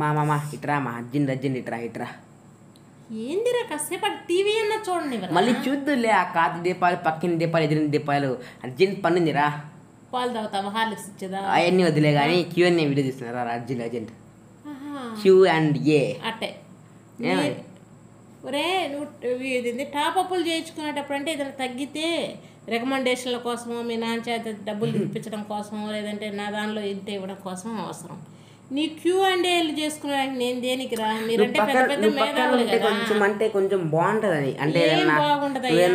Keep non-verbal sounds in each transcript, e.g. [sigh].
మా మామ ఇట్రా మా అజ్జిన్ రజ్జిన్ ఇట్రా ఇట్రా ఏందిరా కాసేపటి టీవీ అన్న చూడండి మళ్ళీ చూద్దులే ఆ కాదు దీపాలు పక్కిన దీపాలు ఎదిరిన దీపాలు అర్జెంట్ పన్నుందిరా పాలు తాగుతావా హార్లిక్స్ ఇచ్చేదా అవన్నీ వదిలే కానీ క్యూ అనే వీడియో చూస్తున్నారా Arjun urgent Q and A అట్టే ఒరే నువ్వు ఇది టాప్ అప్పులు చేయించుకునేటప్పుడు అంటే ఇద్దరు తగ్గితే రికమెండేషన్ల కోసము మీ నాన్న చేత డబ్బులు తెప్పించడం [laughs] కోసమో లేదంటే నా దానిలో ఇంత ఇవ్వడం కోసం అవసరం నీ క్యూ అండ్ ఏలు చేసుకున్నాను నేను దేనికి రా మీరు పెద్ద పెద్ద మేధావులు కొంచెం అంటే కొంచెం బాగుంటది అంటే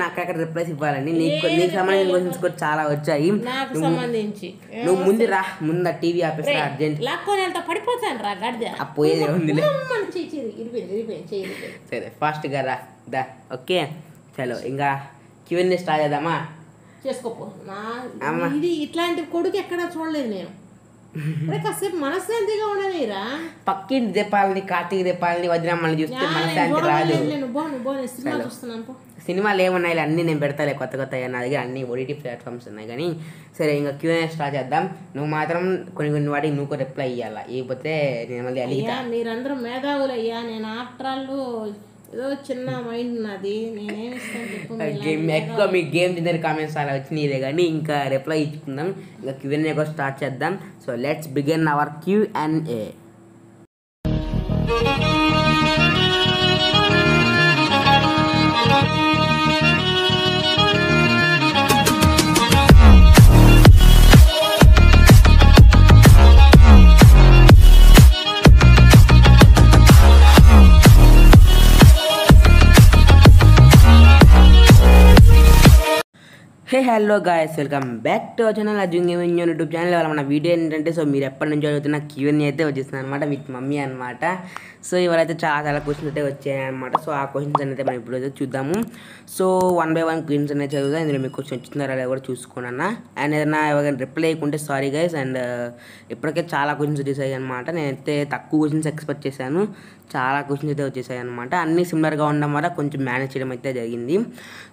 నాకు అక్కడ రిప్లైస్ ఇవ్వాలని నీకు నీకు సంబంధించిన క్వశ్చన్స్ కూడా చాలా వచ్చాయి నాకు సంబంధించి నువ్వు ముందు రా ముందు టీవీ ఆఫీస్ అర్జెంట్ లాక్కొని వెళ్తా పడిపోతాను రా గడ్డ ఆ పోయేది ఉంది సరే ఫాస్ట్గా రా దా ఓకే చలో ఇంకా క్యూఎన్ఏ స్టార్ట్ చేద్దామా చేసుకోపో ఇది ఇట్లాంటి కొడుకు ఎక్కడా చూడలేదు నేను కాసేపు మనశ్శాంతిగా ఉండలేరా పక్కింటి దీపాలని కార్తీక దీపాలని వజ్రమ్మల్ని చూస్తే మనశ్శాంతి రాదు సినిమాలు ఏమున్నాయి అన్నీ నేను పెడతాలే కొత్త కొత్త నా దగ్గర అన్ని ఓటీటీ ప్లాట్ఫామ్స్ ఉన్నాయి కానీ సరే ఇంకా క్యూఎన్ఏ స్టార్ట్ చేద్దాం నువ్వు మాత్రం కొన్ని కొన్ని వాటికి నువ్వు రిప్లై ఇవ్వాలా ఇకపోతే నేను మళ్ళీ అడిగితే మీరందరూ మేధావులు అయ్యా నేను ఆఫ్టర్ ఆల్ ఏదో చిన్న మైండ్ నాది నేనేమి గేమ్ ఎక్కువ మీ గేమ్ డిన్నర్ కామెంట్స్ అలా వచ్చినాయిలే కానీ ఇంకా రిప్లై ఇచ్చుకుందాం ఇంకా క్యూఎన్ఏ కూడా స్టార్ట్ చేద్దాం so let's begin our Q N A hello guys welcome back to our channel అజుంగ్ యూట్యూబ్ ఛానల్ వాళ్ళ మన వీడియో ఏంటంటే సో మీరు ఎప్పటి నుంచో చదువుతున్న క్యూఎన్ అయితే వచ్చేస్తుంది అనమాట విత్ మమ్మీ అనమాట సో ఇవరైతే చాలా చాలా క్వశ్చన్స్ అయితే వచ్చాయన్నమాట సో ఆ క్వశ్చన్స్ అయితే మనం ఇప్పుడు చూద్దాము so one by one questions అనేది చదువుదా ఇందులో మీకు క్వశ్చన్ వచ్చిందా లేదా కూడా చూసుకోండి అన్న అండ్ ఏదైనా ఎవరైనా రిప్లై అయ్యకుంటే సారీ గైస్ అండ్ ఇప్పటికే చాలా క్వశ్చన్స్ వచ్చేసాయి అనమాట నేనైతే తక్కువ క్వశ్చన్స్ ఎక్స్పెక్ట్ చేశాను చాలా క్వశ్చన్స్ అయితే వచ్చేసాయి అనమాట అన్నీ సిమిలర్గా ఉండడం వల్ల కొంచెం మేనేజ్ చేయడం అయితే జరిగింది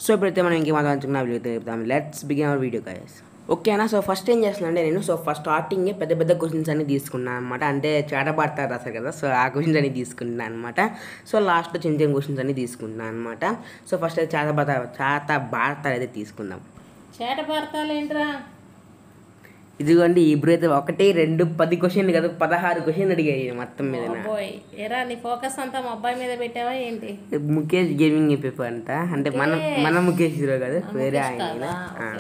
సో ఇప్పుడైతే మనం ఇంకేం మాట్లాడుకున్నా వీడియో చెప్తాం let's begin our video guys ఓకేనా సో ఫస్ట్ ఏం చేస్తున్నా అంటే నేను సో ఫస్ట్ స్టార్టింగే పెద్ద పెద్ద క్వశ్చన్స్ అన్ని తీసుకున్నాను అనమాట అంటే చేటబాడతారు అసలు కదా సో ఆ క్వశ్చన్స్ అన్ని తీసుకున్నాను అనమాట సో లాస్ట్ చిన్న చిన్న క్వశ్చన్స్ అన్ని తీసుకున్నాను అనమాట సో ఫస్ట్ అయితే చేతబాత చేత భారతాలు అయితే తీసుకుందాం చేట భారతాలు ఏంట్రా ఇదిగోండి ఇప్పుడు అయితే ఒకటి రెండు పది క్వశ్చన్లు కదా పదహారు క్వశ్చన్లు అడిగాయి మొత్తం మీద నీ ఫోకస్ అంతా మా అబ్బాయి మీద పెట్టావా ఏంటి ముఖేష్ గేమింగ్ అంట అంటే మన మన ముఖేష్ హీరో కదా వేరే ఆయన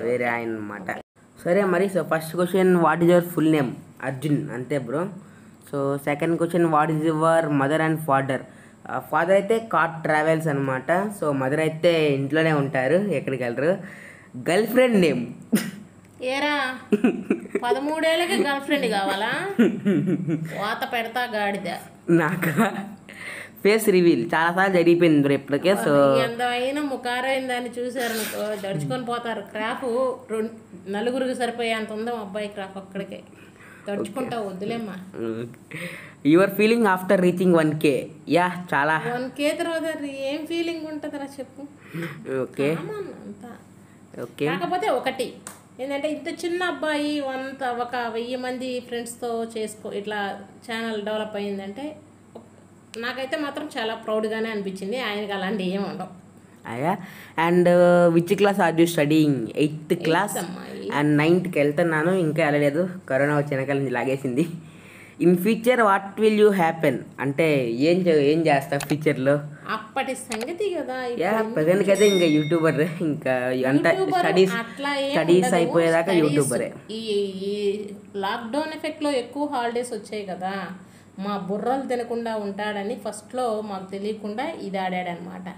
వేరే ఆయన అనమాట సరే మరి so first question what is your full name Arjun అంతే bro so second question what is your mother and father father అయితే కార్ ట్రావెల్స్ అనమాట సో మదర్ అయితే ఇంట్లోనే ఉంటారు ఎక్కడికి వెళ్ళరు గర్ల్ ఫ్రెండ్ నేమ్ ఏరా పదమూడేళ్ళకి గర్ల్ ఫ్రెండ్ కావాలా [laughs] వాత పెడతా గాడిద నాకా ఫేస్ రివీల్ చాలా సార్లు జరిగిపోయింది ఇప్పటికే సో ఎంతైనా ముఖారైన చూసారు చూసారనుకో దడుచుకొని పోతారు క్రాఫ్ రెండు నలుగురికి సరిపోయే అంత ఉందా అబ్బాయి క్రాఫ్ అక్కడికే తడుచుకుంటా వద్దులేమ్మా your feeling after reaching one K yeah చాలా వన్ కే తర్వాత ఏం ఫీలింగ్ ఉంటుంది ఉంటుందిరా చెప్పు ఓకే ఓకే కాకపోతే ఒకటి ఏంటంటే ఇంత చిన్న అబ్బాయి అంత ఒక వెయ్యి మంది ఫ్రెండ్స్తో చేసుకో ఇట్లా ఛానల్ డెవలప్ అయ్యిందంటే నాకైతే మాత్రం చాలా ప్రౌడ్గానే అనిపించింది ఆయనకి అలాంటి ఏం ఉండవు అయ్యా and which class are you studying eighth class and నైన్త్కి వెళ్తున్నాను ఇంకా వెళ్ళలేదు కరోనా వచ్చిన నుంచి లాగేసింది in future what will you happen అంటే ఏం ఏం చేస్తావు ఫ్యూచర్లో అప్పటి సంగతి కదా యా ప్రజెంట్కి అయితే ఇంకా యూట్యూబర్ ఇంకా అంత స్టడీస్ స్టడీస్ అయిపోయేదాకా యూట్యూబరే ఈ లాక్డౌన్ ఎఫెక్ట్లో ఎక్కువ హాలిడేస్ వచ్చాయి కదా మా బుర్రలు తినకుండా ఉంటాడని ఫస్ట్లో మాకు తెలియకుండా ఇది ఆడాడనమాట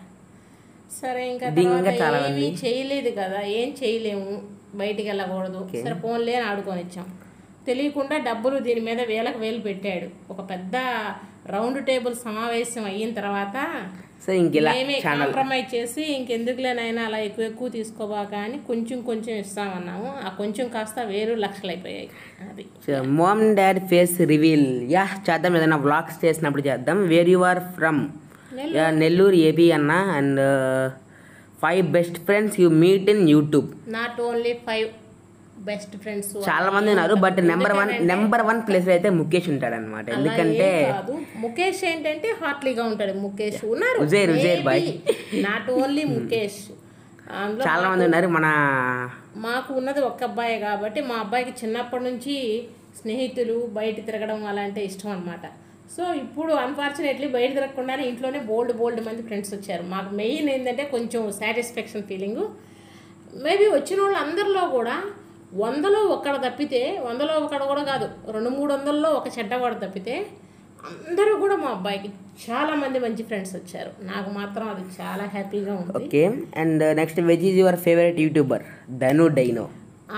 సరే ఇంకా ఏమీ చేయలేదు కదా ఏం చేయలేము బయటికి వెళ్ళకూడదు సరే ఫోన్లే అని ఆడుకొని ఇచ్చాం తెలియకుండా డబ్బులు దీని మీద వేలకు వేలు పెట్టాడు ఒక పెద్ద రౌండ్ టేబుల్ సమావేశం అయిన తర్వాత సో ఇంకెలా కాంప్రమైజ్ చేసి ఇంకెందుకులేనైనా అలా ఎక్కువ ఎక్కువ తీసుకోబాక అని కొంచెం కొంచెం ఇస్తామన్నాము ఆ కొంచెం కాస్త వేరు లక్షలు అయిపోయాయి అది mom dad face reveal yeah చేద్దాం ఏదైనా బ్లాగ్స్ చేసినప్పుడు చేద్దాం where you are from Nellore AP అన్న and five best friends you meet in YouTube not only five best friends చాలా మంది ఉన్నారు but number one number one place అయితే ముఖేష్ ఉంటాడు అనమాట ఎందుకంటే ముఖేష్ ఏంటంటే హార్ట్లీగా ఉంటాడు ముఖేష్ ఉన్నారు ఉజేర్ ఉజేర్ బాయ్ నాట్ ఓన్లీ ముఖేష్ చాలా మంది ఉన్నారు మన మాకు ఉన్నది ఒక్క అబ్బాయి కాబట్టి మా అబ్బాయికి చిన్నప్పటి నుంచి స్నేహితులు బయట తిరగడం అలాంటి ఇష్టం అనమాట సో ఇప్పుడు అన్ఫార్చునేట్లీ బయట తిరగకుండానే ఇంట్లోనే బోల్డ్ బోల్డ్ మంది ఫ్రెండ్స్ వచ్చారు మాకు మెయిన్ ఏంటంటే కొంచెం సాటిస్ఫాక్షన్ ఫీలింగు మేబీ వచ్చిన వాళ్ళు అందరిలో కూడా వందలో ఒక్కడ తప్పితే వందలో ఒకడు కూడా కాదు రెండు మూడు వందల్లో ఒక చెడ్డవాడు తప్పితే అందరూ కూడా మా అబ్బాయికి చాలా మంది మంచి ఫ్రెండ్స్ వచ్చారు నాకు మాత్రం అది చాలా హ్యాపీగా ఉంది okay and next which is your favourite YouTuber Dhanu dino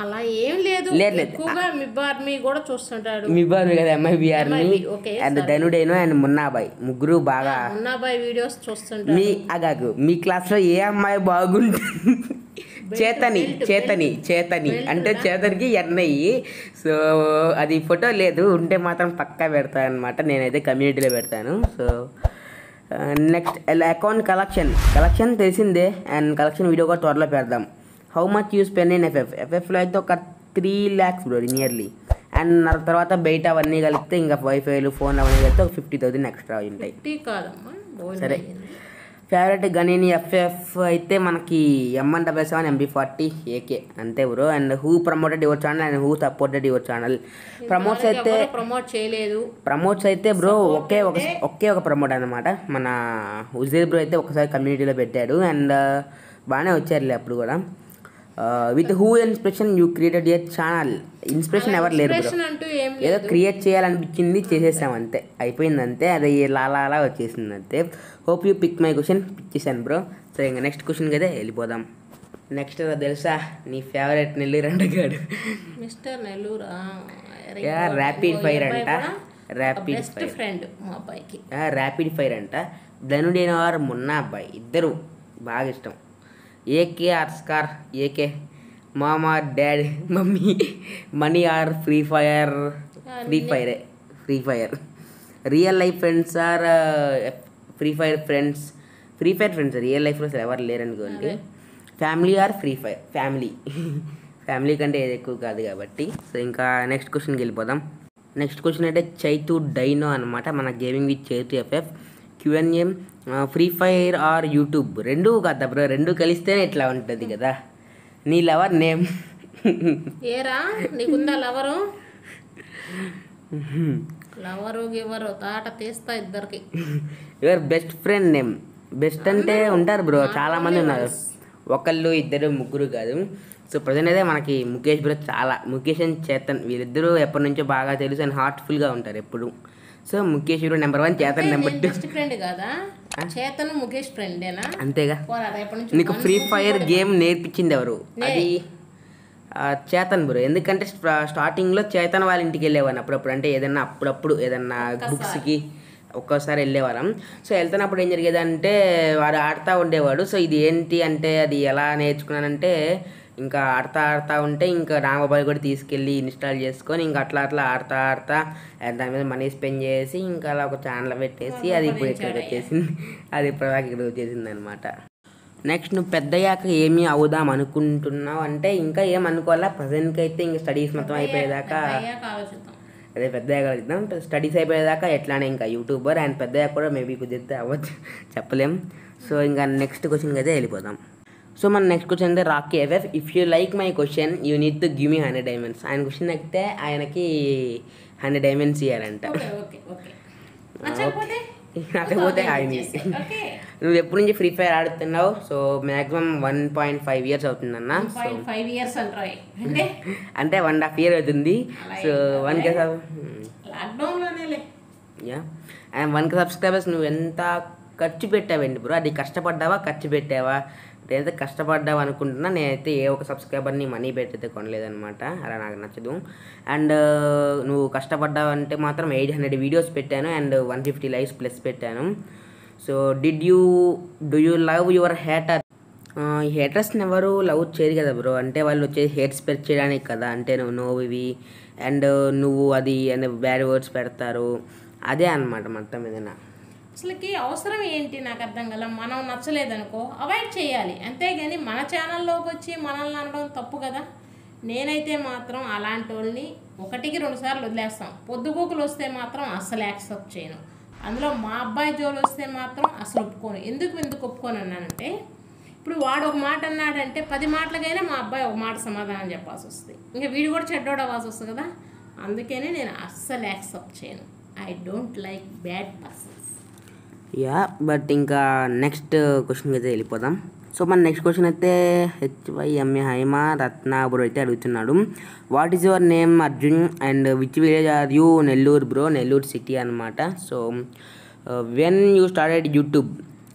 అలా ఏం లేదు ఎక్కువగా మిబ్బార్మి కూడా చూస్తుంటాడు మీ కదా okay and dino and Munnabhai ముగ్గురు బాగా మున్నాబాయ్ వీడియోస్ చూస్తుంటారు మీ అగాకు మీ క్లాస్లో ఏ అమ్మాయి బాగుంటుంది చేతని చేతని చేతని అంటే చేతనికి ఎన్నయ్యి సో అది ఫోటో లేదు ఉంటే మాత్రం పక్కా పెడతాను అనమాట నేనైతే కమ్యూనిటీలో పెడతాను so next account collection collection తెలిసిందే అండ్ కలెక్షన్ వీడియో కూడా త్వరలో పెడదాం how much use pen in FF ఎఫ్ఎఫ్లో అయితే ఒక three lakhs bro nearly and తర్వాత బయట అవన్నీ కలిపితే ఇంకా వైఫైలు ఫోన్ అవన్నీ కలిపితే ఒక ఫిఫ్టీ థౌసండ్ ఎక్స్ట్రా ఉంటాయి సరే ఫేవరెట్ గనీని ఎఫ్ఎఫ్ అయితే మనకి MN double seven MP forty AK అంతే bro and who promoted your channel and who supported your channel promotes అయితే ప్రమోట్ చేయలేదు ప్రమోట్స్ అయితే బ్రో ఒకే ఒక ఒకే ఒక ప్రమోట్ అనమాట మన ఉజీర్ బ్రో అయితే ఒకసారి కమ్యూనిటీలో పెట్టాడు అండ్ బాగానే వచ్చారులే అప్పుడు కూడా with who inspiration you created your channel inspiration ఎవరు లేరు ఏదో క్రియేట్ చేయాలనిపించింది చేసేసాం అంతే అయిపోయింది అంతే అది లాలా వచ్చేసింది అంతే hope you pick my question pick చేశాను బ్రో సరే ఇంకా నెక్స్ట్ క్వశ్చన్కి అయితే వెళ్ళిపోదాం నెక్స్ట్ తెలుసా నీ ఫేవరెట్ నెల్లూరు అంట గాడు మిస్టర్ నెల్లూరా ర్యాపిడ్ ఫైర్ అంట ర్యాపిడ్ ఫైర్ ఫ్రెండ్ మా అబ్బాయికి ర్యాపిడ్ ఫైర్ అంట ధనుడైన వారు మున్నా అబ్బాయి ఇద్దరు బాగా ఇష్టం ఏకే ఆర్ స్కార్ ఏకే మామ daddy mummy money or free fire free ఫైరే free fire real life friends or free fire friends free fire friends real లైఫ్లో అసలు ఎవరు లేరనుకోండి family or free fire family family కంటే ఏది ఎక్కువ కాదు కాబట్టి సో ఇంకా నెక్స్ట్ క్వశ్చన్కి వెళ్ళిపోదాం నెక్స్ట్ క్వశ్చన్ అంటే చైతు డైనో అనమాట మన గేమింగ్ విత్ చైతు ఎఫ్ఎఫ్ క్యూఎన్ఏం ఫ్రీ ఫైర్ ఆర్ యూట్యూబ్ రెండు కదా బ్రో రెండు కలిస్తేనే ఇట్లా ఉంటుంది కదా నీ లవర్ నేమ్ ఏరా నీకుందా లవరు లవరు ఎవరు తాట తీస్తా ఇద్దరికి your best friend name best అంటే ఉంటారు బ్రో చాలా మంది ఉన్నారు ఒకళ్ళు ఇద్దరు ముగ్గురు కాదు సో ప్రజెంట్ అయితే మనకి ముఖేష్ బ్రో చాలా ముఖేష్ అండ్ చేతన్ వీరిద్దరూ ఎప్పటి నుంచో బాగా తెలుసు అండ్ హార్ట్ఫుల్గా ఉంటారు ఎప్పుడు so hero number one Chetan number two best friend కదా చేతన్ ముఖేష్ ఫ్రెండేనా అంతేగా నీకు ఫ్రీ ఫైర్ గేమ్ నేర్పించింది ఎవరు అది చేతన్ బ్రో ఎందుకంటే స్టార్టింగ్లో చేతన్ వాళ్ళ ఇంటికి వెళ్ళేవాడిని అప్పుడప్పుడు అంటే ఏదన్నా అప్పుడప్పుడు ఏదన్నా కి ఒక్కోసారి వెళ్ళేవాళ్ళం సో వెళ్తున్నప్పుడు ఏం జరిగేదంటే వాడు ఆడుతూ ఉండేవాడు సో ఇది ఏంటి అంటే అది ఎలా నేర్చుకున్నానంటే ఇంకా ఆడతా ఆడుతూ ఉంటే ఇంకా రామబాయ్ కూడా తీసుకెళ్ళి ఇన్స్టాల్ చేసుకొని ఇంకా అట్లా అట్లా ఆడతా ఆడుతా దాని మీద మనీ స్పెండ్ చేసి ఇంకా అలా ఒక ఛానల్ పెట్టేసి అది ఇప్పుడు ఇక్కడ వచ్చేసింది [laughs] అది ఇప్పటిదాకా ఇక్కడ వచ్చేసింది అనమాట నెక్స్ట్ నువ్వు పెద్దయ్యాక ఏమి అవుదాం అనుకుంటున్నావు అంటే ఇంకా ఏం అనుకోవాలా ప్రజెంట్కి అయితే ఇంకా స్టడీస్ మొత్తం అయిపోయేదాకా అదే పెద్దయ్యాక ఆలోచిద్దాం స్టడీస్ అయిపోయేదాకా ఎట్లానే ఇంకా యూట్యూబర్ అండ్ పెద్దయ్యాక కూడా మేబీ కుదిరితే అవ్వచ్చు చెప్పలేం సో ఇంకా నెక్స్ట్ క్వశ్చన్కి అయితే వెళ్ళిపోదాం సో మన నెక్స్ట్ క్వశ్చన్ అంటే Rocky FF if you like my question you need to give me hundred diamonds ఆయన క్వశ్చన్ అయితే ఆయనకి హండ్రెడ్ డైమండ్స్ ఇవ్వాలంట నచ్చకపోతే [laughs] [laughs] ఆయన నువ్వు ఎప్పటి నుంచి ఫ్రీ ఫైర్ ఆడుతున్నావు so maximum one point five years అవుతుంది అన్న ఫైవ్ ఇయర్స్ అంటే వన్ హాఫ్ ఇయర్ అవుతుంది so one K yeah one K subscribers నువ్వు ఎంత ఖర్చు పెట్టావండి బ్రో అది కష్టపడ్డావా ఖర్చు పెట్టావా నేనైతే కష్టపడ్డావు అనుకుంటున్నా నేనైతే ఏ ఒక సబ్స్క్రైబర్ని మనీ పెట్టయితే కొనలేదనమాట అలా నాకు నచ్చదు అండ్ uh, నువ్వు కష్టపడ్డావు అంటే మాత్రం ఎయిట్ హండ్రెడ్ వీడియోస్ పెట్టాను and one fifty lives plus పెట్టాను so did you do you love your hater ఈ హేటర్స్ని ఎవరు లవ్ చేయరు కదా బ్రో అంటే వాళ్ళు వచ్చేసి హేట్స్ స్ప్రెడ్ చేయడానికి కదా అంటే నువ్వు నోవి అండ్ uh, నువ్వు అది అనే బ్యాడ్ వర్డ్స్ పెడతారు అదే అనమాట మొత్తం ఏదైనా అసలుకి అవసరం ఏంటి నాకు అర్థం కల మనం నచ్చలేదనుకో అవాయిడ్ చేయాలి అంతేగాని మన ఛానల్లోకి వచ్చి మనల్ని అనడం తప్పు కదా నేనైతే మాత్రం అలాంటి వాళ్ళని ఒకటికి రెండుసార్లు వదిలేస్తాం పొద్దుగూకులు వస్తే మాత్రం అస్సలు యాక్సెప్ట్ చేయను అందులో మా అబ్బాయి జోలు వస్తే మాత్రం అసలు ఒప్పుకోను ఎందుకు ఎందుకు ఒప్పుకోను అన్నానంటే ఇప్పుడు వాడు ఒక మాట అన్నాడంటే పది మాటలకైనా మా అబ్బాయి ఒక మాట సమాధానం చెప్పాల్సి వస్తుంది ఇంకా వీడు కూడా చెడ్డోడు అవ్వాల్సి వస్తుంది కదా అందుకనే నేను అస్సలు యాక్సెప్ట్ చేయను I don't like bad persons yeah but ఇంకా నెక్స్ట్ క్వశ్చన్కి అయితే వెళ్ళిపోదాం సో మన నెక్స్ట్ క్వశ్చన్ అయితే హెచ్వైఎంఏ హైమ రత్న బ్రో అయితే అడుగుతున్నాడు what is your name Arjun and which village are you Nellore bro Nellore city అనమాట so when you started YouTube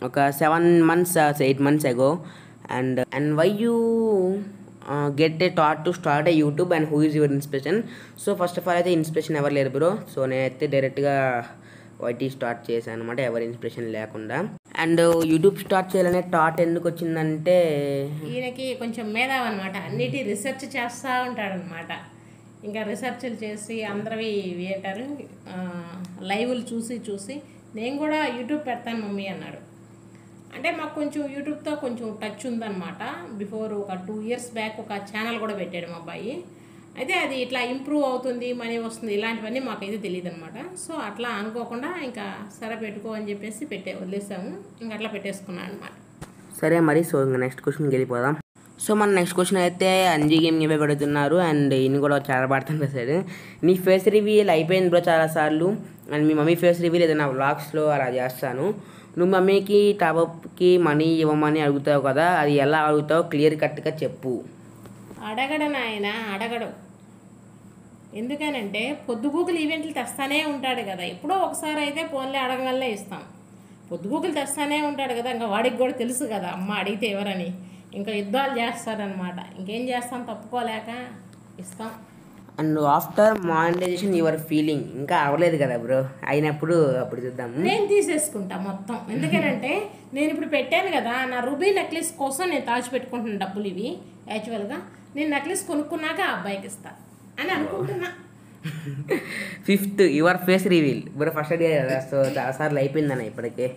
ఒక seven months eight months ago and and why you get a thought to start a YouTube and who is your inspiration so first of all అయితే inspiration ఎవరు లేరు bro so నేనైతే డైరెక్ట్గా YT start చేశాను అనమాట ఎవరి inspiration లేకుండా and YouTube start చేయాలనే థాట్ ఎందుకు వచ్చిందంటే ఈయనకి కొంచెం మేధావ్ అనమాట అన్నిటి రీసెర్చ్ చేస్తూ ఉంటాడనమాట ఇంకా రీసెర్చ్లు చేసి అందరివి వేటారు లైవ్లు చూసి చూసి నేను కూడా యూట్యూబ్ పెడతాను మమ్మీ అన్నాడు అంటే మాకు కొంచెం యూట్యూబ్తో కొంచెం టచ్ ఉందన్నమాట బిఫోర్ ఒక టూ ఇయర్స్ బ్యాక్ ఒక ఛానల్ కూడా పెట్టాడు మా అబ్బాయి అయితే అది ఇట్లా ఇంప్రూవ్ అవుతుంది మనీ వస్తుంది ఇలాంటివన్నీ మాకైతే తెలియదు అనమాట సో అట్లా అనుకోకుండా ఇంకా సరే పెట్టుకో అని చెప్పేసి పెట్టే వదిలేసాము ఇంకా అట్లా పెట్టేసుకున్నాను అనమాట సరే మరి సో ఇంకా నెక్స్ట్ క్వశ్చన్కి వెళ్ళిపోదాం సో మన నెక్స్ట్ క్వశ్చన్ అయితే అంజీ గేమ్ ఇవే పెడుతున్నారు అండ్ ఇన్ని కూడా చాలా పడుతుంది సార్ నీ ఫేస్ రివీల్ అయిపోయింది బ్రో చాలాసార్లు అండ్ మీ మమ్మీ ఫేస్ రివీల్ ఏదైనా బ్లాగ్స్లో అలా చేస్తాను నువ్వు మమ్మీకి టాపప్కి మనీ ఇవ్వమని అడుగుతావు కదా అది ఎలా అడుగుతావు క్లియర్ కట్గా చెప్పు అడగడనాయన అడగడు ఎందుకనంటే పొద్దుగూకులు ఈవెంట్లు తెస్తానే ఉంటాడు కదా ఎప్పుడో ఒకసారి అయితే ఫోన్లే అడగవల్లే ఇస్తాం పొద్దుగూకులు తెస్తానే ఉంటాడు కదా ఇంకా వాడికి కూడా తెలుసు కదా అమ్మ అడిగితే ఎవరని ఇంకా యుద్ధాలు చేస్తారనమాట ఇంకేం చేస్తాం తప్పుకోలేక ఇస్తాం and after monetization your feeling ఇంకా అవ్వలేదు కదా బ్రో అయినప్పుడు అప్పుడు చూద్దాం నేను తీసేసుకుంటా మొత్తం ఎందుకంటే నేను ఇప్పుడు పెట్టాను కదా నా రూబీ నెక్లెస్ కోసం నేను తాచిపెట్టుకుంటున్నాను డబ్బులు ఇవి యాక్చువల్గా నేను నెక్లెస్ కొనుక్కున్నాక ఆ అబ్బాయికి ఇస్తాను అని అనుకుంటున్నా ఫిఫ్త్ యువర్ ఫేస్ రివీల్ ఇప్పుడు ఫస్ట్ డే కదా సో చాలాసార్లు అయిపోయిందన్న ఇప్పటికే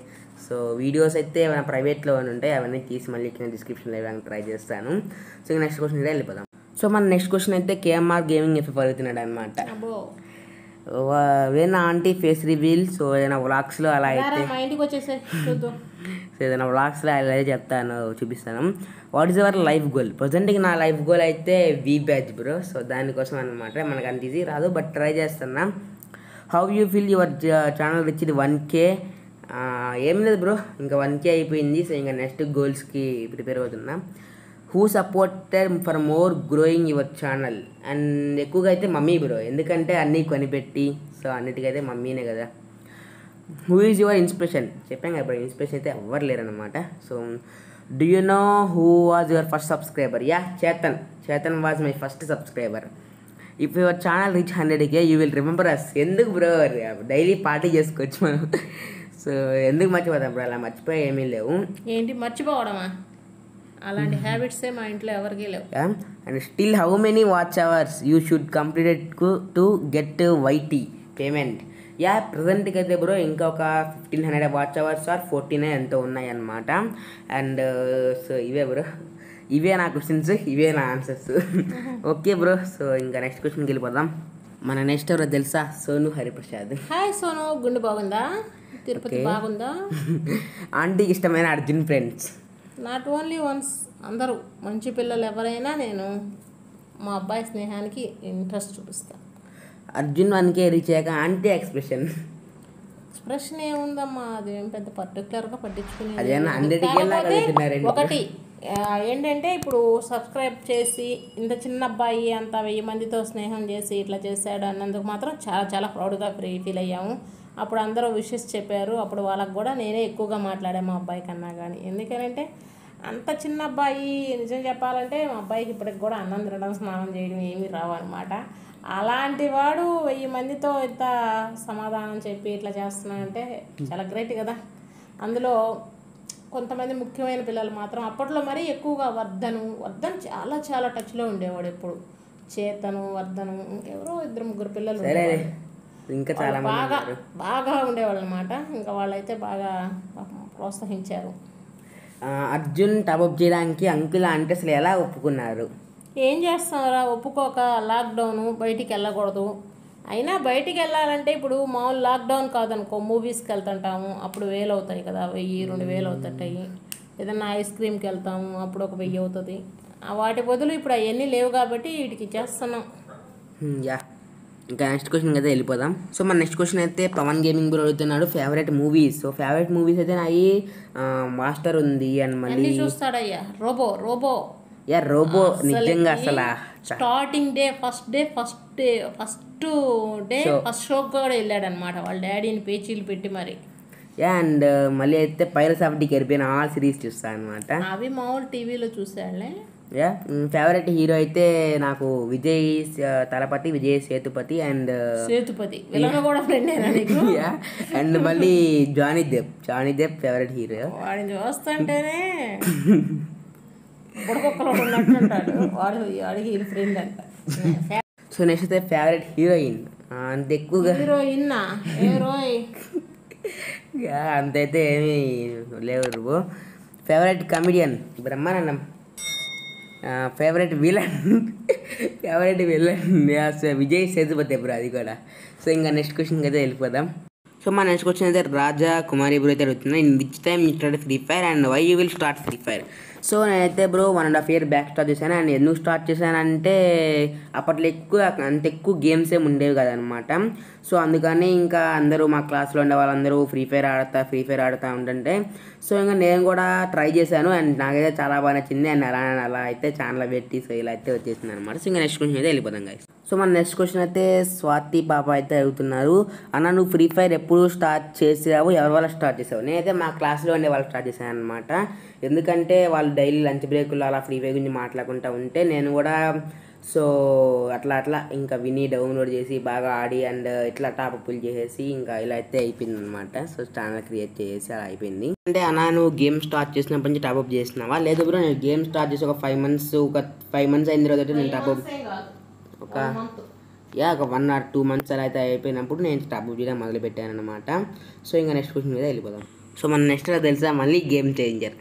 సో వీడియోస్ అయితే ఏమైనా ప్రైవేట్లో ఉంటాయి అవన్నీ తీసి మళ్ళీ ఇచ్చిన డిస్క్రిప్షన్లో ఇవ్వడానికి ట్రై చేస్తాను సో ఇంకా నెక్స్ట్ క్వశ్చన్ అయితే వెళ్ళిపోదాం సో మన నెక్స్ట్ క్వశ్చన్ అయితే కేఎంఆర్ గేమింగ్ ఎఫ్ పరుగుతున్నాడు అనమాట వేనా ఆంటీ ఫేస్ రివీల్ సో ఏదైనా వ్లాగ్స్లో అలా అయితే మా ఇంటికి సో ఏదైనా వ్లాగ్స్లో అలాగే చెప్తాను చూపిస్తాను what is our life goal ప్రజెంట్కి నా లైఫ్ గోల్ అయితే వీ బ్యాచ్ బ్రో సో దానికోసం అనమాట మనకు అంత ఈజీ రాదు బట్ ట్రై చేస్తున్నా how you feel your channel reached one K ఏం లేదు బ్రో ఇంకా వన్ కే అయిపోయింది సో ఇంకా నెక్స్ట్ గోల్స్కి ప్రిపేర్ అవుతున్నా who supported for more growing your channel and ఎక్కువగా అయితే మమ్మీ బ్రో ఎందుకంటే అన్నీ కొనిపెట్టి సో అన్నిటికైతే మమ్మీనే కదా హూ ఈజ్ యువర్ ఇన్స్పిరేషన్ చెప్పాం కదా ఇప్పుడు ఇన్స్పిరేషన్ అయితే ఎవరు లేరనమాట so do you know who was your first subscriber yeah Chetan Chetan was my first subscriber if your channel reach hundred K you will remember us ఎందుకు బ్రో డైలీ పార్టీ చేసుకోవచ్చు మనం so ఎందుకు మర్చిపోతాం బ్రో అలా మర్చిపోయి ఏమీ లేవు ఏంటి మర్చిపోవడమా అలాంటి హ్యాబిట్స్ మా ఇంట్లో ఎవరికి లేవు and still how many watch hours you should complete to get YT payment yeah ప్రజెంట్కి అయితే బ్రో ఇంకా ఒక fifteen hundred watch hours or fourteen ఎంతో ఉన్నాయన్నమాట అండ్ సో uh, ఇవే బ్రో ఇవే నా క్వశ్చన్స్ ఇవే నా ఆన్సర్స్ ఓకే బ్రో సో ఇంకా నెక్స్ట్ క్వశ్చన్కి వెళ్ళిపోదాం మన నెక్స్ట్ ఎవరో తెలుసా సోను హరిప్రసాద్ హాయ్ సోను గుండు బాగుందా తిరుపతి బాగుందా [laughs] ఆంటీకి ఇష్టమైన Arjun friends not only ones అందరూ మంచి పిల్లలు ఎవరైనా నేను మా అబ్బాయి స్నేహానికి ఇంట్రెస్ట్ చూపిస్తాను అర్జున్ వన్ కే రీచ్ అయ్యాక ఆంటీ ఎక్స్ప్రెషన్ ఎక్స్ప్రెషన్ ఏముందమ్మా అదేం పెద్ద పర్టికులర్గా పట్టించుకుని ఒకటి ఏంటంటే ఇప్పుడు సబ్స్క్రైబ్ చేసి ఇంత చిన్న అబ్బాయి అంత వెయ్యి మందితో స్నేహం చేసి ఇట్లా చేశాడు అన్నందుకు మాత్రం చాలా చాలా ప్రౌడ్గా ఫ్రీ ఫీల్ అయ్యాము అప్పుడు అందరూ విషెస్ చెప్పారు అప్పుడు వాళ్ళకు కూడా నేనే ఎక్కువగా మాట్లాడే మా అబ్బాయి కన్నా కానీ ఎందుకనంటే అంత చిన్న అబ్బాయి నిజం చెప్పాలంటే మా అబ్బాయికి ఇప్పటికి కూడా అన్నం తినడం స్నానం చేయడం ఏమీ రావు అనమాట అలాంటి వాడు వెయ్యి మందితో ఇంత సమాధానం చెప్పి ఇట్లా చేస్తున్నాడంటే చాలా గ్రేట్ కదా అందులో కొంతమంది ముఖ్యమైన పిల్లలు మాత్రం అప్పట్లో మరీ ఎక్కువగా వర్ధను వర్ధన్ చాలా చాలా టచ్లో ఉండేవాడు ఎప్పుడు చేతను వర్ధను ఎవరో ఇద్దరు ముగ్గురు పిల్లలు ఇంకా చాలా బాగా బాగా ఉండేవాళ్ళు అనమాట ఇంకా వాళ్ళైతే బాగా ప్రోత్సహించారు అర్జున్ టబప్ చేయడానికి అంకుల అంటే అసలు ఎలా ఒప్పుకున్నారు ఏం చేస్తున్నారా ఒప్పుకోక లాక్డౌను బయటికి వెళ్ళకూడదు అయినా బయటికి వెళ్ళాలంటే ఇప్పుడు మామూలు లాక్డౌన్ కాదనుకో మూవీస్కి వెళ్తుంటాము అప్పుడు వేలు అవుతాయి కదా వెయ్యి రెండు వేలు అవుతుంటాయి ఏదైనా ఐస్ క్రీమ్కి వెళ్తాము అప్పుడు ఒక వెయ్యి అవుతుంది వాటి బదులు ఇప్పుడు అవన్నీ లేవు కాబట్టి వీటికి చేస్తున్నాం యా ఇంకా నెక్స్ట్ క్వశ్చన్ అయితే వెళ్ళిపోదాం సో మన నెక్స్ట్ క్వశ్చన్ అయితే పవన్ గేమింగ్ బ్రో అడుగుతున్నాడు favourite movies so favourite movies అయితే నాయి మాస్టర్ ఉంది అండ్ మళ్ళీ చూస్తాడయ్యా రోబో రోబో యా రోబో నిజంగా అసలు starting day first day first day first day first show కూడా వెళ్ళాడనమాట వాళ్ళ డాడీని పేచీలు పెట్టి మరి యా అండ్ మళ్ళీ అయితే pirates of the all series చూస్తా అనమాట అవి మామూలు టీవీలో చూసాడులే యా ఫేవరెట్ హీరో అయితే నాకు విజయ్ తలపతి విజయ్ సేతుపతి అండ్ సేతుపతి కూడా ఫ్రెండ్ [laughs] అండ్ మళ్ళీ Johnny Depp Johnny Depp favourite hero వాడిని చూస్తుంటేనే [laughs] బుడకొక్కలో ఉన్నట్టు వాడు వాడికి హీరో ఫ్రెండ్ అంట సో నెక్స్ట్ అయితే ఫేవరెట్ హీరోయిన్ అంత ఎక్కువగా హీరోయిన్ హీరోయిన్ అంతైతే ఏమి లేవు favourite comedian Brahmanandam favourite villain favourite villain Vijay Sethupathi bro అది కూడా సో ఇంకా నెక్స్ట్ క్వశ్చన్కి అయితే వెళ్ళిపోదాం సో మా నెక్స్ట్ క్వశ్చన్ అయితే రాజా కుమారి బ్రో అయితే which time you start free fire and why you will start free fire so నేనైతే bro one and half year back start చేశాను అండ్ ఎందుకు స్టార్ట్ చేశానంటే అప్పట్లో ఎక్కువ అంత ఎక్కువ గేమ్స్ ఏమి ఉండేవి కదనమాట సో అందుకని ఇంకా అందరూ మా క్లాస్లో ఉండే వాళ్ళందరూ ఫ్రీ ఫైర్ ఆడతా ఫ్రీ ఫైర్ ఆడుతూ ఉంటుంటే సో ఇంకా నేను కూడా ట్రై చేశాను అండ్ నాకైతే చాలా బాగా నచ్చింది అండ్ అలా అలా అయితే ఛానల్ పెట్టి సో ఇలా అయితే వచ్చేసింది అనమాట సో ఇంకా నెక్స్ట్ క్వశ్చన్ అయితే వెళ్ళిపోతాం గాయస్ సో మన నెక్స్ట్ క్వశ్చన్ అయితే స్వాతి పాప అయితే అడుగుతున్నారు అన్న నువ్వు ఫ్రీ ఫైర్ ఎప్పుడు స్టార్ట్ చేసావు ఎవరి వాళ్ళు స్టార్ట్ చేసావు నేనైతే మా క్లాస్లో ఉండే వాళ్ళు స్టార్ట్ చేశాను అనమాట ఎందుకంటే వాళ్ళు డైలీ లంచ్ బ్రేక్లో అలా ఫ్రీ ఫైర్ గురించి మాట్లాడుకుంటూ ఉంటే నేను కూడా సో అట్లా అట్లా ఇంకా విని డౌన్లోడ్ చేసి బాగా ఆడి అండ్ ఇట్లా టాపప్లు చేసేసి ఇంకా ఇలా అయితే అయిపోయింది అనమాట సో ఛానల్ క్రియేట్ చేసి అలా అయిపోయింది అంటే అన్నా నువ్వు గేమ్ స్టార్ట్ చేసినప్పటి నుంచి టాప్అప్ చేసినావా లేదు బ్రో నేను గేమ్ స్టార్ట్ చేసి ఒక ఫైవ్ మంత్స్ ఒక ఫైవ్ మంత్స్ అయిన తర్వాత నేను టాప్అప్ ఒక యా ఒక వన్ ఆర్ టూ మంత్స్ అలా అయితే అయిపోయినప్పుడు నేను టాప్అప్ చేయడం మొదలుపెట్టాను అనమాట సో ఇంకా నెక్స్ట్ క్వశ్చన్ మీద వెళ్ళిపోదాం సో మన నెక్స్ట్ తెలుసా మళ్ళీ game changer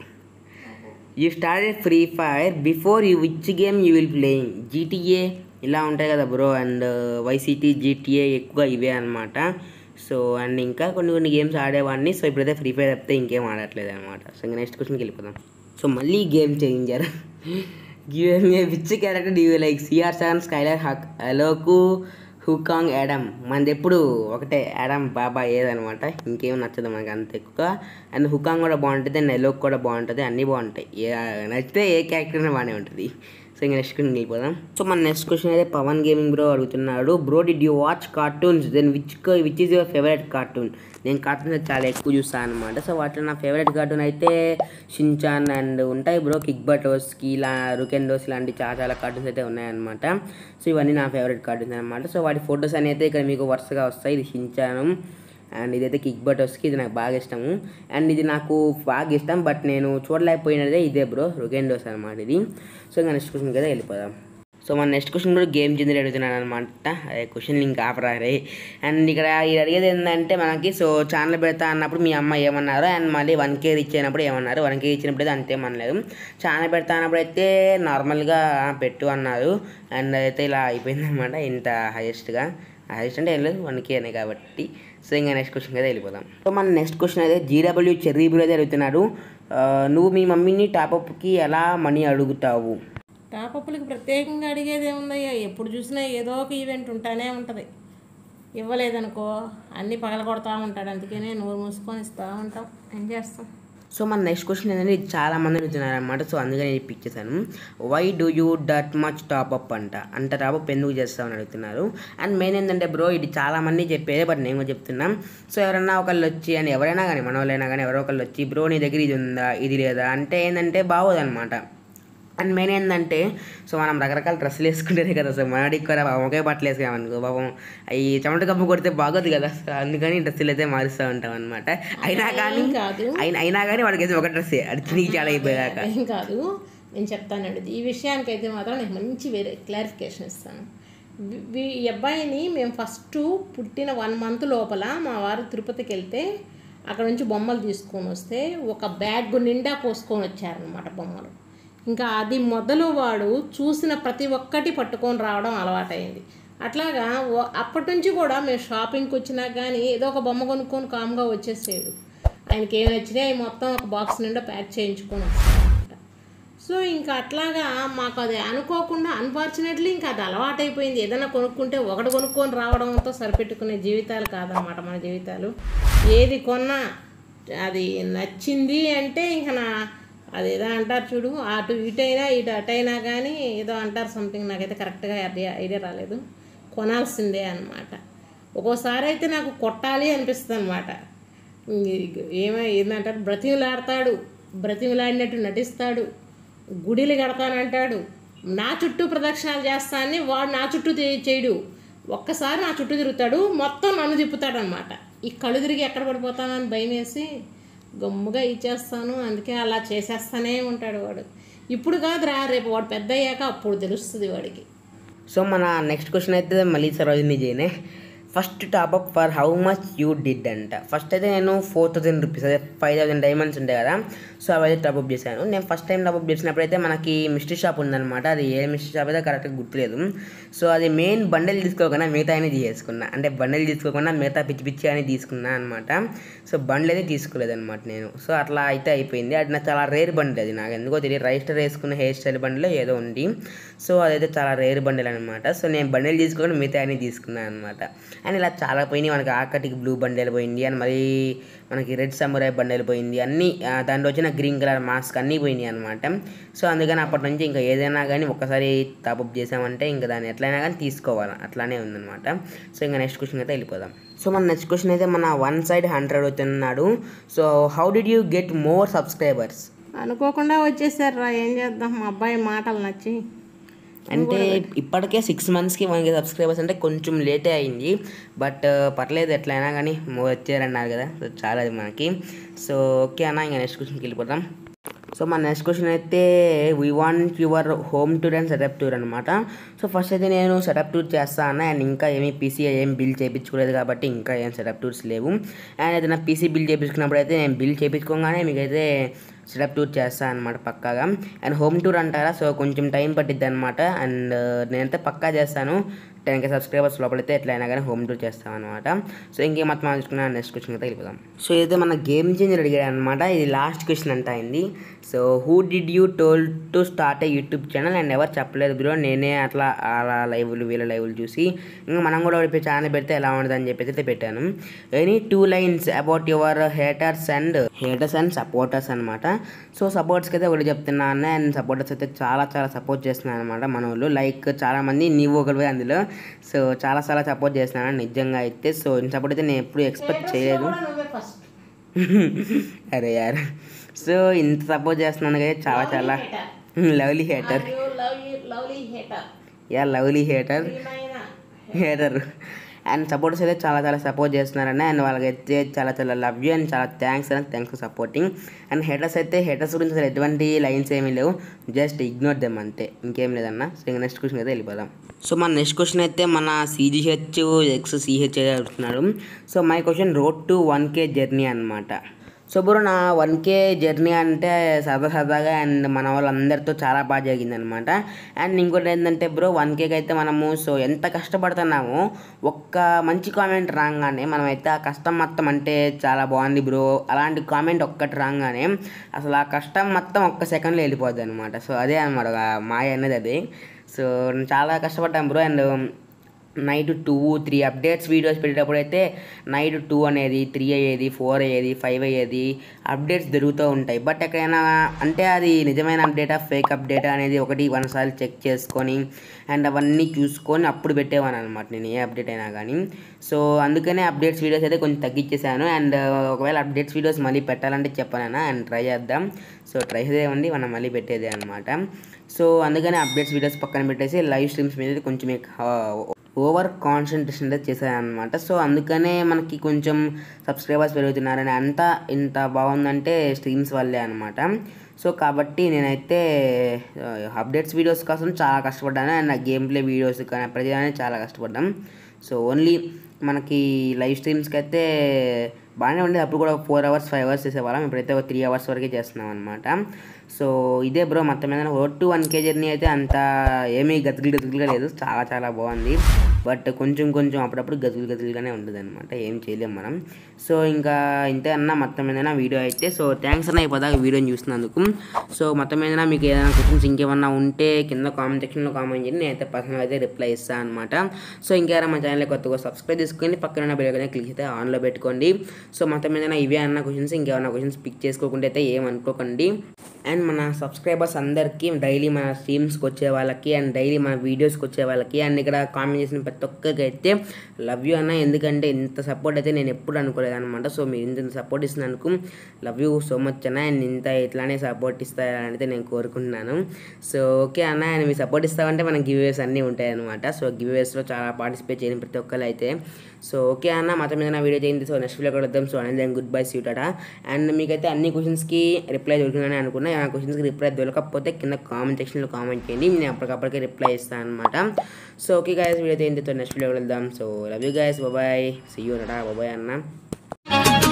you started free fire before you which game you will playing GTA ఇలా ఉంటాయి కదా బ్రో అండ్ వైసీటీ జీటీఏ ఎక్కువ ఇవే అనమాట సో అండ్ ఇంకా కొన్ని కొన్ని గేమ్స్ ఆడేవాడిని సో ఇప్పుడైతే ఫ్రీ ఫైర్ తప్పితే ఇంకేం ఆడట్లేదు అనమాట సో ఇంకా నెక్స్ట్ క్వశ్చన్కి వెళ్ళిపోదాం సో మళ్ళీ గేమ్ చేయించారు give which character do you like CR seven Skyler హక్ అలోకు హుకాంగ్ యాడమ్ మనది ఎప్పుడు ఒకటే యాడమ్ బాబా ఏదనమాట ఇంకేం నచ్చదు మనకు అంత ఎక్కువ అండ్ హుకాంగ్ కూడా బాగుంటుంది అండ్ ఎలోక్ కూడా బాగుంటుంది అన్నీ బాగుంటాయి నచ్చితే ఏ క్యారెక్టర్ బాగానే ఉంటుంది సో ఇంకా నెక్స్ట్ క్వశ్చన్ వెళ్ళిపోదాం సో మన నెక్స్ట్ క్వశ్చన్ అయితే పవన్ గేమింగ్ బ్రో అడుగుతున్నాడు bro did you watch cartoons then which which is your favourite cartoon నేను కార్టూన్స్ చాలా ఎక్కువ చూస్తాను అనమాట సో వాటిలో నా ఫేవరెట్ కార్టూన్ అయితే షిన్చాన్ అండ్ ఉంటాయి బ్రో కిక్ బటోస్కి ఇలా రుకెండోస్ ఇలాంటి చాలా చాలా కార్టూన్స్ అయితే ఉన్నాయన్నమాట సో ఇవన్నీ నా ఫేవరెట్ కార్టూన్స్ అనమాట సో వాటి ఫొటోస్ అనేవి అయితే ఇక్కడ మీకు వరుసగా వస్తాయి ఇది షించాను అండ్ ఇదైతే కిక్ బట్ వస్తుంది ఇది నాకు బాగా ఇష్టము అండ్ ఇది నాకు బాగా ఇష్టం బట్ నేను చూడలేకపోయినదే ఇదే బ్రో డోస్ అనమాట ఇది సో ఇంకా నెక్స్ట్ క్వశ్చన్ కదా వెళ్ళిపోదాం సో మన నెక్స్ట్ క్వశ్చన్ కూడా గేమ్ చెందిన అడుగుతున్నాను అనమాట అదే క్వశ్చన్ లింక్ ఆపరా అండ్ ఇక్కడ ఇది అడిగేది ఏంటంటే మనకి సో ఛానల్ పెడతా అన్నప్పుడు మీ అమ్మ ఏమన్నారు అండ్ మళ్ళీ వన్ కే ఇచ్చేటప్పుడు ఏమన్నారు వన్ కే ఇచ్చినప్పుడు అయితే అంతేమనలేదు ఛానల్ పెడతా అన్నప్పుడు అయితే నార్మల్గా పెట్టు అన్నారు అండ్ అయితే ఇలా అయిపోయింది అనమాట ఇంత హైయెస్ట్గా హైయెస్ట్ అంటే ఏం లేదు వన్ అనే కాబట్టి సో ఇంకా నెక్స్ట్ క్వశ్చన్ అయితే వెళ్ళిపోదాం సో మన నెక్స్ట్ క్వశ్చన్ అయితే జీడబ్ల్యూ చెర్రీ బ్రూ అయితే అడుగుతున్నారు నువ్వు మీ మమ్మీని టాపప్కి ఎలా మనీ అడుగుతావు టాపప్లకి ప్రత్యేకంగా అడిగేది ఏముందయ్యా ఎప్పుడు చూసినా ఏదో ఒక ఈవెంట్ ఉంటానే ఉంటుంది ఇవ్వలేదనుకో అన్నీ కొడతా ఉంటాడు అందుకనే నోరు మూసుకొని ఇస్తూ ఉంటాం ఏం చేస్తాం సో మన నెక్స్ట్ క్వశ్చన్ ఏంటంటే ఇది చాలామంది అడుగుతున్నారనమాట సో అందుకని నేను పిక్ చేశాను why do you that much top up అంట అంత టాపప్ ఎందుకు చేస్తామని అడుగుతున్నారు అండ్ మెయిన్ ఏంటంటే బ్రో ఇది చాలామంది చెప్పేదే బట్ నేను చెప్తున్నాం సో ఎవరైనా ఒకళ్ళు వచ్చి అని ఎవరైనా కానీ మనవాళ్ళైనా కానీ ఎవరో ఒకళ్ళు వచ్చి బ్రో నీ దగ్గర ఇది ఉందా ఇది లేదా అంటే ఏంటంటే బాగోదనమాట అండ్ మెయిన్ ఏంటంటే సో మనం రకరకాల డ్రెస్సులు వేసుకుంటేనే కదా సార్ మన ఎక్కువ ఒకే బట్టలు వేసుకున్నామనుకో పాపం ఈ చెమట కప్పు కొడితే బాగోదు కదా అందుకని డ్రెస్సులు అయితే మారుస్తూ ఉంటాం అనమాట అయినా కానీ అయినా అయినా కానీ వాడికి అయితే ఒక డ్రెస్ అది తిరిగి చాలా అయిపోయాక కాదు నేను చెప్తాను ఈ విషయానికి అయితే మాత్రం నేను మంచి వేరే క్లారిఫికేషన్ ఇస్తాను ఈ అబ్బాయిని మేము ఫస్ట్ పుట్టిన వన్ మంత్ లోపల మా వారు తిరుపతికి వెళ్తే అక్కడ నుంచి బొమ్మలు తీసుకొని వస్తే ఒక బ్యాగ్ నిండా పోసుకొని వచ్చారనమాట బొమ్మలు ఇంకా అది మొదలు వాడు చూసిన ప్రతి ఒక్కటి పట్టుకొని రావడం అలవాటైంది అట్లాగా అప్పటి నుంచి కూడా మేము షాపింగ్కి వచ్చినా కానీ ఏదో ఒక బొమ్మ కొనుక్కొని కామ్గా వచ్చేసేడు ఆయనకి ఏమి వచ్చినాయి మొత్తం ఒక బాక్స్ నిండా ప్యాక్ చేయించుకొని సో ఇంకా అట్లాగా మాకు అది అనుకోకుండా అన్ఫార్చునేట్లీ ఇంకా అది అలవాటైపోయింది ఏదైనా కొనుక్కుంటే ఒకటి కొనుక్కొని రావడంతో సరిపెట్టుకునే జీవితాలు కాదనమాట మన జీవితాలు ఏది కొన్నా అది నచ్చింది అంటే ఇంకా నా అదేదో అంటారు చూడు అటు ఇటైనా ఇటు అటైనా కానీ ఏదో అంటారు సంథింగ్ నాకైతే కరెక్ట్గా ఐడియా ఐడియా రాలేదు కొనాల్సిందే అనమాట ఒక్కోసారి అయితే నాకు కొట్టాలి అనిపిస్తుంది అనమాట ఏమై ఏంటంటారు బ్రతిమిలాడతాడు బ్రతిమిలాడినట్టు నటిస్తాడు గుడిలు కడతానంటాడు నా చుట్టూ ప్రదక్షిణాలు చేస్తానని వాడు నా చుట్టూ చేయడు ఒక్కసారి నా చుట్టూ తిరుగుతాడు మొత్తం నన్ను తిప్పుతాడనమాట ఈ కళ్ళు తిరిగి ఎక్కడ పడిపోతానని భయం వేసి గమ్ముగా ఇచ్చేస్తాను అందుకే అలా చేసేస్తానే ఉంటాడు వాడు ఇప్పుడు కాదురా రేపు వాడు పెద్ద అయ్యాక అప్పుడు తెలుస్తుంది వాడికి సో మన నెక్స్ట్ క్వశ్చన్ అయితే మళ్ళీ సరోజిని జైనే first top up for how much you did అంట ఫస్ట్ అయితే నేను ఫోర్ థౌసండ్ రూపీస్ అదే ఫైవ్ థౌసండ్ డైమండ్స్ ఉంటాయి కదా సో అయితే టాపప్ చేశాను నేను ఫస్ట్ టైం టాపప్ చేసినప్పుడు అయితే మనకి మిస్ట్రీ షాప్ ఉందన్నమాట అది ఏ మిస్ట్రీ షాప్ అయితే కరెక్ట్గా గుర్తులేదు సో అది మెయిన్ బండెల్ తీసుకోకుండా మిగతా అనేది తీసుకున్నా అంటే బండెల్ తీసుకోకుండా మిగతా పిచ్చి పిచ్చి అని తీసుకున్నా అనమాట సో బండ్లు అయితే తీసుకోలేదనమాట నేను సో అట్లా అయితే అయిపోయింది అది నాకు చాలా రేర్ బండి అది నాకు ఎందుకో తెలియదు రైస్టర్ వేసుకున్న హెయిర్ స్టైల్ బండిలో ఏదో ఉంది సో అదైతే చాలా రేర్ బండలు అనమాట సో నేను బండిల్ తీసుకోకుండా మిగతా అని తీసుకున్నాను అనమాట అండ్ ఇలా చాలా పోయినాయి మనకి ఆకటికి బ్లూ బండేలు పోయింది అండ్ మళ్ళీ మనకి రెడ్ సమురాయ్ బండేలు పోయింది అన్నీ దాంట్లో వచ్చిన గ్రీన్ కలర్ మాస్క్ అన్నీ పోయినాయి అనమాట సో అందుకని అప్పటి నుంచి ఇంకా ఏదైనా కానీ ఒకసారి టాపప్ చేసామంటే ఇంకా దాన్ని ఎట్లయినా కానీ తీసుకోవాలి అట్లానే ఉందన్నమాట సో ఇంకా నెక్స్ట్ క్వశ్చన్ అయితే వెళ్ళిపోదాం సో మన నెక్స్ట్ క్వశ్చన్ అయితే మన వన్ సైడ్ హండ్రెడ్ వచ్చున్నాడు so how did you get more subscribers అనుకోకుండా వచ్చేసారు రా ఏం చేద్దాం మా అబ్బాయి మాటలు నచ్చి అంటే ఇప్పటికే సిక్స్ మంత్స్కి మనకి సబ్స్క్రైబర్స్ అంటే కొంచెం లేటే అయింది బట్ uh, పర్లేదు ఎట్లయినా కానీ వచ్చారన్నారు కదా సో చాలా అది మనకి సో ఓకే అన్న ఇంకా నెక్స్ట్ క్వశ్చన్కి వెళ్ళిపోతాం సో మన నెక్స్ట్ క్వశ్చన్ అయితే we want your home tour and setup tour అనమాట సో ఫస్ట్ అయితే నేను సెటప్ టూర్ చేస్తాను అండ్ ఇంకా ఏమి పీసీ ఏం బిల్ చేయించుకోలేదు కాబట్టి ఇంకా ఏం సెటప్ టూర్స్ లేవు అండ్ అయితే నా పీసీ బిల్ చేయించుకున్నప్పుడు అయితే నేను బిల్ చేయించుకోగానే మీకైతే సెటప్ టూర్ చేస్తాను అనమాట పక్కాగా అండ్ హోమ్ టూర్ అంటారా సో కొంచెం టైం పట్టిద్ది అనమాట అండ్ uh, నేనైతే పక్కా చేస్తాను టెన్ కే సబ్స్క్రైబర్స్ లోపలైతే ఎట్లయినా కానీ హోమ్ టూర్ చేస్తాం అనమాట సో ఇంకే మొత్తం చేసుకున్నా నెక్స్ట్ క్వశ్చన్ అయితే వెళ్ళిపోదాం సో ఇదైతే మన గేమ్ చేంజర్ అడిగాడు అనమాట ఇది లాస్ట్ క్వశ్చన్ అంట అయింది so who did you told to start a YouTube channel and ఎవరు చెప్పలేదు బ్రో నేనే అట్లా అలా లైవ్లు వీళ్ళ లైవ్లు చూసి ఇంకా మనం కూడా ఓడిపోయి ఛానల్ పెడితే ఎలా ఉండదని చెప్పేసి అయితే పెట్టాను any two lines about your haters and haters and supporters అనమాట సో సపోర్ట్స్కి అయితే ఒకటి చెప్తున్నాను అండ్ సపోర్టర్స్ అయితే చాలా చాలా సపోర్ట్ చేస్తున్నాను అనమాట మన వాళ్ళు లైక్ చాలామంది నీవు ఒకరి అందులో సో చాలా చాలా సపోర్ట్ చేస్తున్నాను నిజంగా అయితే సో ఇంత సపోర్ట్ అయితే నేను ఎప్పుడు ఎక్స్పెక్ట్ చేయలేదు [laughs] అరే యార్ సో ఇంత సపోర్ట్ చేస్తున్నాను కదా చాలా చాలా [laughs] lovely hater yeah lovely hater hater and supporters అయితే చాలా చాలా సపోర్ట్ చేస్తున్నారని అండ్ వాళ్ళకైతే చాలా చాలా లవ్ యూ అండ్ చాలా thanks and thanks for supporting and haters అయితే హెటర్స్ గురించి అసలు ఎటువంటి లైన్స్ ఏమీ లేవు జస్ట్ ఇగ్నోర్ దెమ్ అంతే ఇంకేం లేదన్న సో ఇంకా నెక్స్ట్ క్వశ్చన్ అయితే వెళ్ళిపోదాం సో మన నెక్స్ట్ క్వశ్చన్ అయితే మన సీజీహెచ్ ఎక్స్ సిహెచ్ అడుగుతున్నారు so my question road to one K journey అనమాట సో బ్రో నా వన్ కే జర్నీ అంటే సరదా సరదాగా అండ్ మన వాళ్ళందరితో చాలా బాగా జరిగిందనమాట అండ్ ఇంకోటి ఏంటంటే బ్రో వన్ కేకి అయితే మనము సో ఎంత కష్టపడుతున్నామో ఒక్క మంచి కామెంట్ రాగానే మనమైతే ఆ కష్టం మొత్తం అంటే చాలా బాగుంది బ్రో అలాంటి కామెంట్ ఒక్కటి రాగానే అసలు ఆ కష్టం మొత్తం ఒక్క సెకండ్లో వెళ్ళిపోద్ది అనమాట సో అదే అనమాట మాయ అనేది అది సో చాలా కష్టపడ్డాం bro and night two three updates videos పెట్టేటప్పుడు అయితే నైట్ టూ అనేది త్రీ అయ్యేది ఫోర్ అయ్యేది ఫైవ్ అయ్యేది అప్డేట్స్ జరుగుతూ ఉంటాయి బట్ ఎక్కడైనా అంటే అది నిజమైన అప్డేటా ఫేక్ అప్డేటా అనేది ఒకటి వన్సార్లు చెక్ చేసుకొని అండ్ అవన్నీ చూసుకొని అప్పుడు పెట్టేవాను అనమాట నేను ఏ అప్డేట్ అయినా కానీ సో అందుకనే అప్డేట్స్ వీడియోస్ అయితే కొంచెం తగ్గించేసాను అండ్ ఒకవేళ అప్డేట్స్ వీడియోస్ మళ్ళీ పెట్టాలంటే చెప్పాను అండ్ ట్రై చేద్దాం సో ట్రై చేసేవండి మనం మళ్ళీ పెట్టేది అనమాట సో అందుకనే అప్డేట్స్ వీడియోస్ పక్కన పెట్టేసి లైవ్ స్ట్రీమ్స్ మీద కొంచెం ఓవర్ కాన్సన్ట్రేషన్ అయితే చేశారనమాట సో అందుకనే మనకి కొంచెం సబ్స్క్రైబర్స్ పెరుగుతున్నారని అంతా ఇంత బాగుందంటే స్ట్రీమ్స్ వల్లే అనమాట సో కాబట్టి నేనైతే అప్డేట్స్ వీడియోస్ కోసం చాలా కష్టపడ్డాను అండ్ గేమ్ ప్లే వీడియోస్ కానీ ప్రతిదాన్ని చాలా కష్టపడ్డాం సో ఓన్లీ మనకి లైవ్ స్ట్రీమ్స్కి అయితే బాగానే ఉండేది అప్పుడు కూడా ఫోర్ అవర్స్ ఫైవ్ అవర్స్ చేసేవాళ్ళం ఇప్పుడైతే ఒక త్రీ అవర్స్ వరకే చేస్తున్నాం అనమాట సో ఇదే బ్రో మొత్తం ఏదైనా ఓ టూ వన్ కే జర్నీ అయితే అంత ఏమీ గతుకులు గతుకులుగా లేదు చాలా చాలా బాగుంది బట్ కొంచెం కొంచెం అప్పుడప్పుడు గజులు గజులుగానే ఉంటుంది అనమాట ఏం చేయలేము మనం సో ఇంకా ఇంతే అన్నా మొత్తం ఏదైనా వీడియో అయితే సో థ్యాంక్స్ అన్న ఇప్పుడు వీడియోని చూసినందుకు సో మొత్తం ఏదైనా మీకు ఏదైనా క్వశ్చన్స్ ఇంకేమన్నా ఉంటే కింద కామెంట్ సెక్షన్లో కామెంట్ చేయండి నేనైతే పర్సనల్ అయితే రిప్లై ఇస్తాను అనమాట సో ఇంకేమైనా మా ఛానల్ కొత్తగా సబ్స్క్రైబ్ చేసుకోండి పక్కన ఉన్న బిల్ క్లిక్ అయితే ఆన్లో పెట్టుకోండి సో మొత్తం ఏదైనా ఇవే అన్న క్వశ్చన్స్ ఇంకేమైనా క్వశ్చన్స్ పిక్ చేసుకోకుండా అయితే ఏమనుకోకండి అండ్ మన సబ్స్క్రైబర్స్ అందరికీ డైలీ మన స్ట్రీమ్స్కి వచ్చే వాళ్ళకి అండ్ డైలీ మన వీడియోస్కి వచ్చే వాళ్ళకి అండ్ ఇక్కడ కామెంట్ చేసిన ప్రతి ఒక్కరికి అయితే లవ్ యూ అన్న ఎందుకంటే ఇంత సపోర్ట్ అయితే నేను ఎప్పుడు అనుకోలేదు అనమాట సో మీరు ఇంత సపోర్ట్ ఇస్తున్నందుకు లవ్ యూ సో మచ్ అన్న అండ్ ఇంత ఇట్లానే సపోర్ట్ ఇస్తారని అయితే నేను కోరుకుంటున్నాను సో ఓకే అన్న అండ్ మీరు సపోర్ట్ ఇస్తామంటే మన గివ్వేస్ అన్నీ ఉంటాయి అనమాట సో గివ్వేస్లో చాలా పార్టిసిపేట్ చేయని ప్రతి ఒక్కరు అయితే సో ఓకే అన్న మాత్రం నా వీడియో చేయండి సో నెక్స్ట్ వీడియో కూడా వద్దాం సో అనేది గుడ్ బై సీటాడా అండ్ మీకైతే అన్ని క్వశ్చన్స్కి రిప్లై దొరికిందని అనుకున్నాను ఉన్నాయి ఆ క్వశ్చన్స్కి రిప్లై దొరకకపోతే కింద కామెంట్ సెక్షన్లో కామెంట్ చేయండి నేను అప్పటికప్పటికే రిప్లై ఇస్తాను అనమాట సో ఓకే గాయస్ వీడియో అయితే ఏంటో నెక్స్ట్ వీడియో వెళ్దాం so love you guys bye bye see you నడా బాబాయ్ అన్న